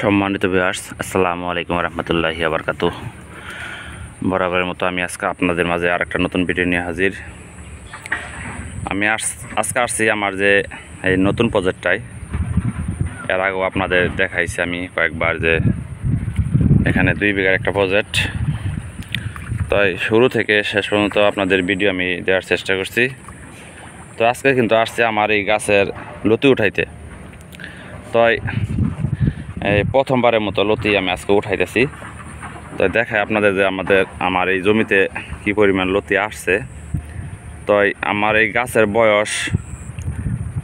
সম্মানিত বিহার্স আসসালামু আলাইকুম রহমতুল্লাহি আবরকাত বরাবরের মতো আমি আজকে আপনাদের মাঝে আর একটা নতুন ভিডিও নিয়ে হাজির আমি আজকে আসছি আমার যে এই নতুন প্রজেক্টটাই এর আগেও আপনাদের দেখাইছি আমি কয়েকবার যে এখানে দুই বিঘার একটা প্রজেক্ট তাই শুরু থেকে শেষ পর্যন্ত আপনাদের ভিডিও আমি দেওয়ার চেষ্টা করছি তো আজকে কিন্তু আসছে আমার এই গাছের লতি উঠাইতে তাই এই প্রথমবারের মতো লতি আমি আজকে উঠাইতেছি তো দেখায় আপনাদের যে আমাদের আমার এই জমিতে কি পরিমাণ লতি আসছে তো আমার এই গাছের বয়স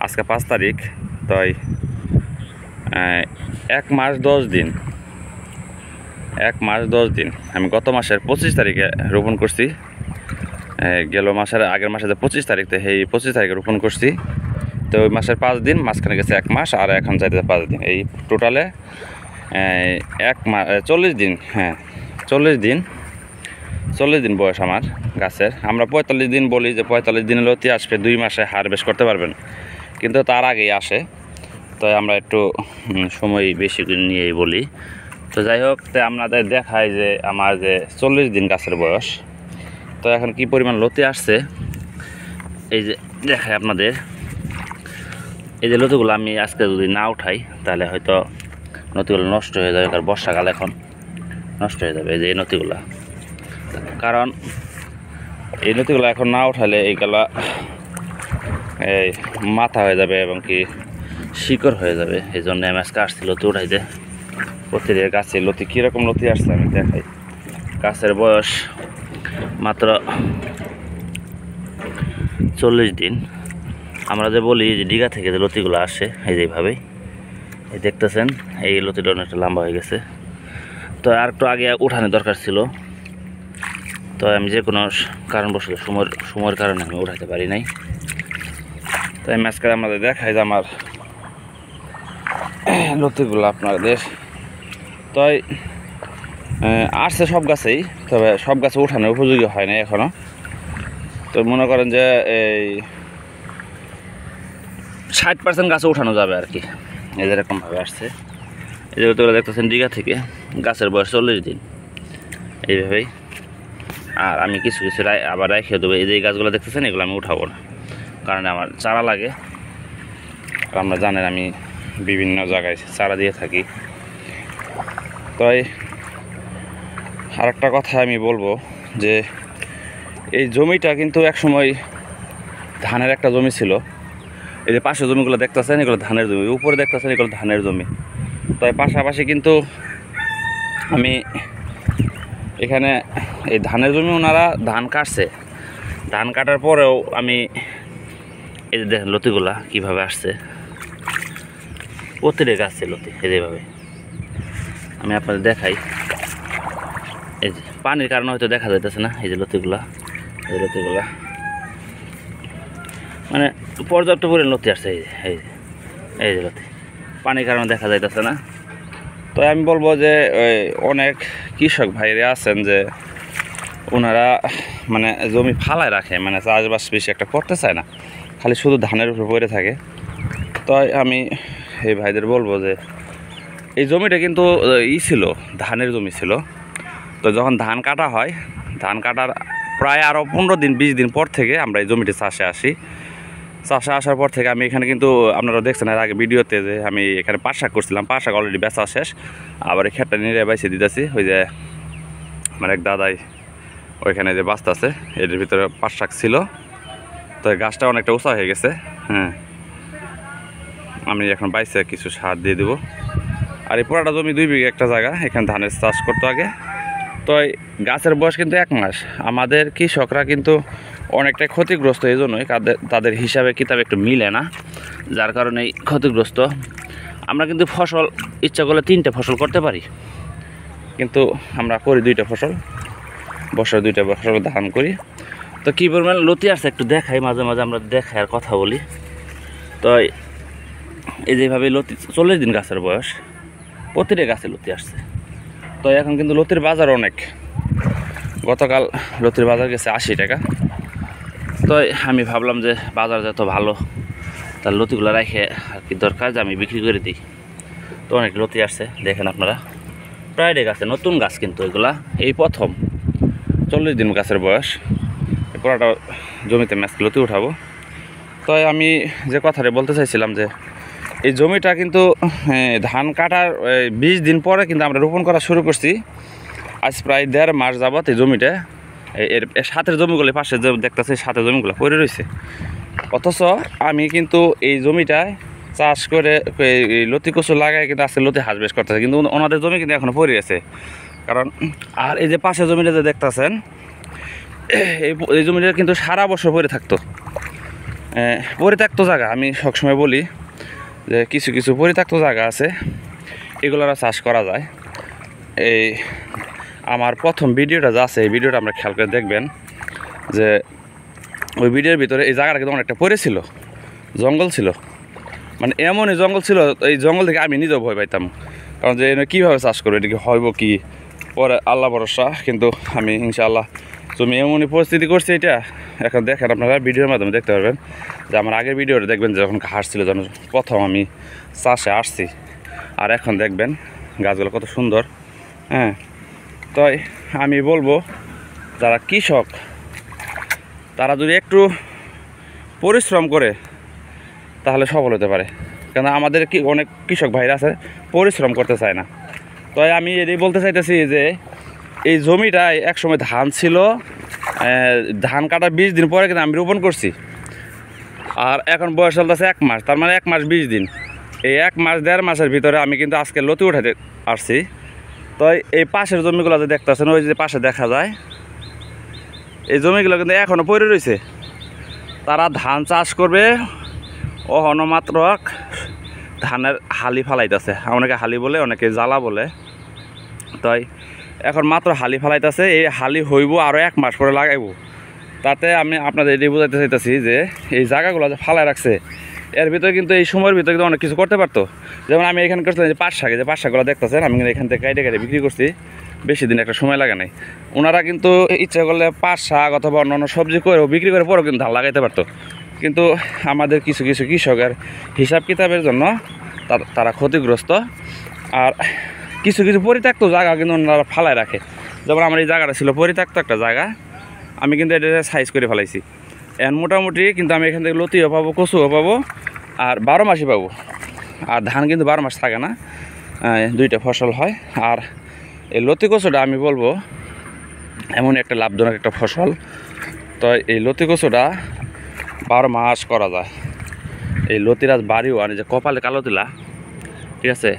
আজকে পাঁচ তারিখ তো এক মাস দশ দিন এক মাস দশ দিন আমি গত মাসের পঁচিশ তারিখে রোপণ করছি গেল মাসের আগের মাসে যে পঁচিশ তারিখ তো সেই পঁচিশ তারিখে রোপণ করছি তো ওই মাসের পাঁচ দিন মাঝখানে গেছে এক মাস আর এখন যাইতে পাঁচ দিন এই টোটালে এক মাস চল্লিশ দিন হ্যাঁ চল্লিশ দিন চল্লিশ দিন বয়স আমার গাছের আমরা পঁয়তাল্লিশ দিন বলি যে পঁয়তাল্লিশ দিনের লতি আসবে দুই মাসে হারভেস্ট করতে পারবেন কিন্তু তার আগেই আসে তাই আমরা একটু সময় বেশি নিয়েই বলি তো যাই হোক তো আপনাদের দেখায় যে আমার যে চল্লিশ দিন গাছের বয়স তো এখন কি পরিমাণ লতি আসছে এই যে দেখায় আপনাদের এই যে লতুগুলো আমি আজকে যদি না উঠাই তাহলে হয়তো নথিগুলো নষ্ট হয়ে যাবে কারণ বর্ষাকাল এখন নষ্ট হয়ে যাবে এই যে এই নথিগুলো কারণ এই নথিগুলো এখন না উঠালে এইগুলা এই মাথা হয়ে যাবে এবং কি শিকড় হয়ে যাবে এই জন্য আমি আজকে আসছি লতি উঠাইতে প্রতিটি গাছে লতি কীরকম লতি আসছে আমি দেখাই গাছের বয়স মাত্র চল্লিশ দিন আমরা যে বলি যে ডিগা থেকে যে লতিগুলো আসে এই এইভাবেই এই দেখতেছেন এই লতিটা অনেকটা লম্বা হয়ে গেছে তো আর একটু আগে উঠানো দরকার ছিল তো আমি যে কোনো কারণবশত সময়ের সময়ের কারণে আমি উঠাতে পারি নাই তো আমি আজকে আমাদের দেখাই যে আমার লতিগুলো আপনাদের তো আসছে সব গাছেই তবে সব গাছে উঠানো উপযোগী হয় না এখনও তো মনে করেন যে এই ষাট পার্সেন্ট গাছে উঠানো যাবে আর কি এই যেরকমভাবে আসছে এই যে তোরা দেখতেছেন দীঘা থেকে গাছের বয়স চল্লিশ দিন এইভাবেই আর আমি কিছু কিছু আবার খেয়ে দেবো এই যে গাছগুলো দেখতেছেন এগুলো আমি উঠাবো না কারণ আমার চারা লাগে আপনারা জানেন আমি বিভিন্ন জায়গায় চারা দিয়ে থাকি তাই আর একটা কথা আমি বলবো যে এই জমিটা কিন্তু একসময় ধানের একটা জমি ছিল এই যে পাশে জমিগুলো দেখতেছেন এগুলো ধানের জমি উপরে দেখতেছেন এগুলো ধানের জমি তাই পাশাপাশি কিন্তু আমি এখানে এই ধানের জমি ওনারা ধান কাটছে ধান কাটার পরেও আমি এই যে দেখেন লতিগুলা কীভাবে আসছে প্রতিটা আসছে লতি এই যেভাবে আমি আপনাদের দেখাই এই যে পানির কারণে হয়তো দেখা যাইতেছে না এই যে লতিগুলা এই লতিগুলা মানে পর্যাপ্ত পরিমাণ লতি আসছে এই যে এই যে এই যে লতি পানির কারণে দেখা যাইতেছে না তো আমি বলবো যে অনেক কৃষক ভাইরা আছেন যে ওনারা মানে জমি ফালায় রাখে মানে চাষবাস বেশি একটা করতে চায় না খালি শুধু ধানের উপর পড়ে থাকে তাই আমি এই ভাইদের বলবো যে এই জমিটা কিন্তু ই ছিল ধানের জমি ছিল তো যখন ধান কাটা হয় ধান কাটার প্রায় আরও পনেরো দিন বিশ দিন পর থেকে আমরা এই জমিটি চাষে আসি চাষা আসার পর থেকে আমি এখানে কিন্তু আপনারা দেখছেন আর আগে ভিডিওতে যে আমি এখানে পাট শাক করছিলাম পাট শাক অলরেডি বেচা শেষ আবার এই খেটটা নিয়ে বাইসে দিতেছি ওই যে আমার এক দাদাই ওইখানে যে বাস্তা আছে এটির ভিতরে পাট শাক ছিল তো গাছটা অনেকটা উঁচা হয়ে গেছে হ্যাঁ আমি এখন বাইসে কিছু সার দিয়ে দেবো আর এই পোড়াটা জমি দুই বিঘা একটা জায়গা এখানে ধানের চাষ করতো আগে তো গাছের বয়স কিন্তু এক মাস আমাদের কৃষকরা কিন্তু অনেকটাই ক্ষতিগ্রস্ত এই জন্যই তাদের হিসাবে কিতাব একটু মিলে না যার কারণে ক্ষতিগ্রস্ত আমরা কিন্তু ফসল ইচ্ছা করলে তিনটে ফসল করতে পারি কিন্তু আমরা করি দুইটা ফসল বছর দুইটা ফসল ধান করি তো কী পরিমাণ লতি আসছে একটু দেখাই মাঝে মাঝে আমরা দেখাই আর কথা বলি তো এই যেভাবে লতি চল্লিশ দিন গাছের বয়স প্রতিটা গাছে লতি আসছে তো এখন কিন্তু লতির বাজার অনেক গতকাল লতির বাজার গেছে আশি টাকা তো আমি ভাবলাম যে বাজার যত ভালো তার লতিগুলো রাখে আর কি দরকার যে আমি বিক্রি করে দিই তো অনেক লতি আসছে দেখেন আপনারা প্রায় গাছে নতুন গাছ কিন্তু এগুলা এই প্রথম চল্লিশ দিন গাছের বয়স পুরাটা জমিতে লতি উঠাবো তো আমি যে কথাটা বলতে চাইছিলাম যে এই জমিটা কিন্তু ধান কাটার বিশ দিন পরে কিন্তু আমরা রোপণ করা শুরু করছি আজ প্রায় দেড় মাস যাবৎ এই জমিটা এর সাতের জমিগুলো পাশে দেখতেছে সাথে জমিগুলো পড়ে রয়েছে অথচ আমি কিন্তু এই জমিটায় চাষ করে লতি কচু লাগাই কিন্তু আজকে লতি হাসবেস করতেছে কিন্তু ওনাদের জমি কিন্তু এখনও পড়ে আছে কারণ আর এই যে পাশে জমিটা যে দেখতেছেন এই জমিটা কিন্তু সারা বছর পরে থাকতো পরিত্যক্ত জায়গা আমি সবসময় বলি যে কিছু কিছু পরিত্যক্ত জায়গা আছে আর চাষ করা যায় এই আমার প্রথম ভিডিওটা যা আছে এই ভিডিওটা আমরা খেয়াল করে দেখবেন যে ওই ভিডিওর ভিতরে এই জায়গাটা কিন্তু অনেকটা ছিল জঙ্গল ছিল মানে এমনই জঙ্গল ছিল এই জঙ্গল থেকে আমি নিজেও ভয় পাইতাম কারণ যে কীভাবে চাষ করবো এটাকে হইব কি পরে আল্লাহ ভরসা কিন্তু আমি ইনশাআল্লাহ তো মেয়েমনি পরিস্থিতি করছে এটা এখন দেখেন আপনারা ভিডিওর মাধ্যমে দেখতে পারবেন যে আমার আগের ভিডিওটা দেখবেন যে যখন ঘাস ছিল যখন প্রথম আমি চাষে আসছি আর এখন দেখবেন গাছগুলো কত সুন্দর হ্যাঁ তাই আমি বলবো যারা কৃষক তারা যদি একটু পরিশ্রম করে তাহলে সফল হতে পারে কেন আমাদের কি অনেক কৃষক ভাইরা আছে পরিশ্রম করতে চায় না তাই আমি এটাই বলতে চাইতেছি যে এই জমিটায় একসময় ধান ছিল ধান কাটা বিশ দিন পরে কিন্তু আমি রোপণ করছি আর এখন বয়স চলতেছে এক মাস তার মানে এক মাস বিশ দিন এই এক মাস দেড় মাসের ভিতরে আমি কিন্তু আজকে লতি উঠাতে আসছি তো এই পাশের জমিগুলো যে দেখতেছেন ওই যে পাশে দেখা যায় এই জমিগুলো কিন্তু এখনও পড়ে রয়েছে তারা ধান চাষ করবে অহনো মাত্র ধানের হালি ফালাইতেছে অনেকে হালি বলে অনেকে জ্বালা বলে তাই এখন মাত্র হালি ফালাইতেছে এই হালি হইব আরও এক মাস পরে লাগাইব তাতে আমি আপনাদের এটি বোঝাতে চাইতেছি যে এই জায়গাগুলো যে ফালায় রাখছে এর ভিতরে কিন্তু এই সময়ের ভিতরে কিন্তু অনেক কিছু করতে পারতো যেমন আমি এখানে করছিলাম যে পাট শাকে যে পাট শাকগুলো দেখতেছেন আমি কিন্তু এখান থেকে কাইটে কাইটে বিক্রি করছি বেশি দিন একটা সময় লাগে নাই ওনারা কিন্তু ইচ্ছা করলে পাট শাক অথবা অন্য অন্য সবজি করেও বিক্রি করে পরেও কিন্তু ধান লাগাইতে পারতো কিন্তু আমাদের কিছু কিছু কৃষকের হিসাব কিতাবের জন্য তারা ক্ষতিগ্রস্ত আর কিছু কিছু পরিত্যক্ত জায়গা কিন্তু ওনারা ফালায় রাখে যেমন আমার এই জায়গাটা ছিল পরিত্যক্ত একটা জায়গা আমি কিন্তু এটা সাইজ করে ফেলাইছি এখন মোটামুটি কিন্তু আমি এখান থেকে লতিও পাবো কচুও পাবো আর বারো মাসই পাবো আর ধান কিন্তু বারো মাস থাকে না দুইটা ফসল হয় আর এই লতি কচুটা আমি বলবো এমন একটা লাভজনক একটা ফসল তো এই লতি কচুটা বারো মাস করা যায় এই লতিরাজ বাড়িও আর যে কপালে কালো তিলা ঠিক আছে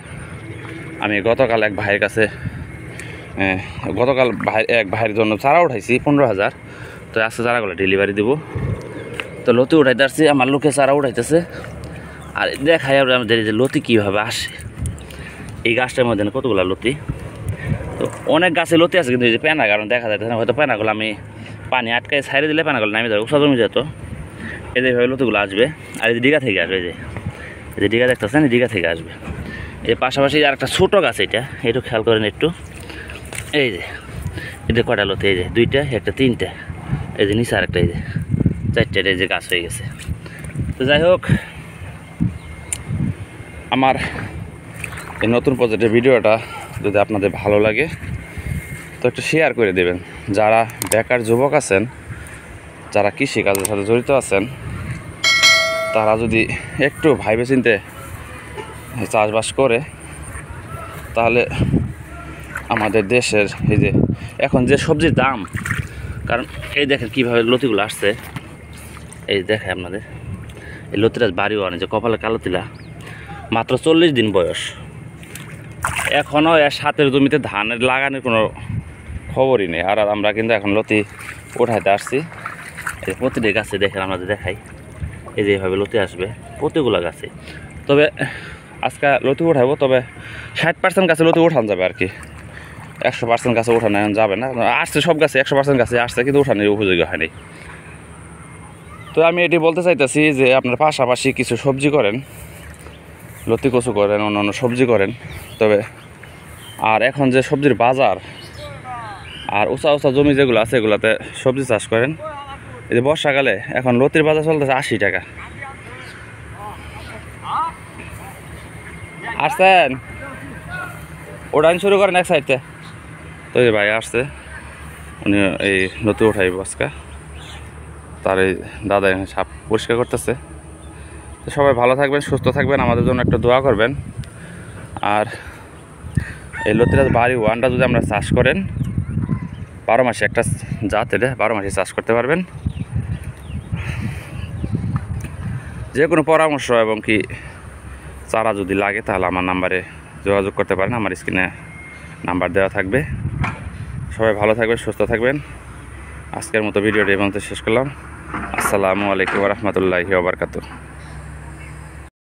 আমি গতকাল এক ভাইয়ের কাছে গতকাল ভাই এক ভাইয়ের জন্য চারা উঠাইছি পনেরো হাজার তো আজকে চারাগুলো ডেলিভারি দিব তো লতি উঠাইতে আসছি আমার লোকে চারা উঠাইতেছে আর দেখাই আমাদের যে লতি কীভাবে আসে এই গাছটার মধ্যে কতগুলো লতি তো অনেক গাছে লতি আছে কিন্তু এই যে প্যানা কারণ দেখা যায় হয়তো প্যানাগুলো আমি পানি আটকাই সাইডে দিলে প্যানাগুলো নামিয়ে যাবে উষা জমি যেত এই যে লতিগুলো আসবে আর এই যে ডিগা থেকে আসবে এই যে ডিগা দেখতেছেন ডিগা থেকে আসবে এর পাশাপাশি আর একটা ছোটো গাছ এটা এটু খেয়াল করেন একটু এই যে এটা কটা লোতে এই যে দুইটা একটা তিনটা এই যে নিচে আরেকটা এই যে চারটে এই যে গাছ হয়ে গেছে তো যাই হোক আমার এই নতুন প্রজেক্টের ভিডিওটা যদি আপনাদের ভালো লাগে তো একটু শেয়ার করে দেবেন যারা বেকার যুবক আছেন যারা কৃষিকাজের সাথে জড়িত আছেন তারা যদি একটু ভাইবে চিনতে চাষবাস করে তাহলে আমাদের দেশের এই যে এখন যে সবজির দাম কারণ এই দেখেন কীভাবে লতিগুলো আসছে এই দেখে আপনাদের এই লতিরাজ বাড়িও আনে যে কপালে কালো তিলা মাত্র চল্লিশ দিন বয়স এখনও এর সাতের জমিতে ধানের লাগানোর কোনো খবরই নেই আর আমরা কিন্তু এখন লতি ওঠাইতে আসছি এই প্রতিটি গাছে দেখেন আমাদের দেখাই এই যে এইভাবে লতি আসবে প্রতিগুলো গাছে তবে আজকে লতু উঠাবো তবে ষাট পার্সেন্ট গাছে লতু উঠান যাবে আর কি একশো পার্সেন্ট গাছে উঠানো এখন যাবে না আসছে সব গাছে একশো পার্সেন্ট গাছে আসছে কিন্তু উঠানোর উপযোগী হয়নি তো আমি এটি বলতে চাইতেছি যে আপনার পাশাপাশি কিছু সবজি করেন লতি কচু করেন অন্যান্য সবজি করেন তবে আর এখন যে সবজির বাজার আর উঁচা উঁচা জমি যেগুলো আছে এগুলোতে সবজি চাষ করেন এই যে বর্ষাকালে এখন লতির বাজার চলতেছে আশি টাকা আসছেন ওঠান শুরু করেন এক সাইডে তো এই ভাই আসছে উনি এই নতুন ওঠাই বসকা তার এই দাদা এখানে সাপ পরিষ্কার করতেছে তো সবাই ভালো থাকবেন সুস্থ থাকবেন আমাদের জন্য একটা দোয়া করবেন আর এই লতিরাজ বাড়ি ওয়ানটা যদি আমরা চাষ করেন বারো মাসে একটা জাত এটা বারো মাসে চাষ করতে পারবেন যে কোনো পরামর্শ এবং কি চারা যদি লাগে তাহলে আমার নাম্বারে যোগাযোগ করতে পারেন আমার স্ক্রিনে নাম্বার দেওয়া থাকবে সবাই ভালো থাকবেন সুস্থ থাকবেন আজকের মতো ভিডিওটি এবং শেষ করলাম আসসালামু আলাইকুম রহমতুল্লাহ ওবরকাতু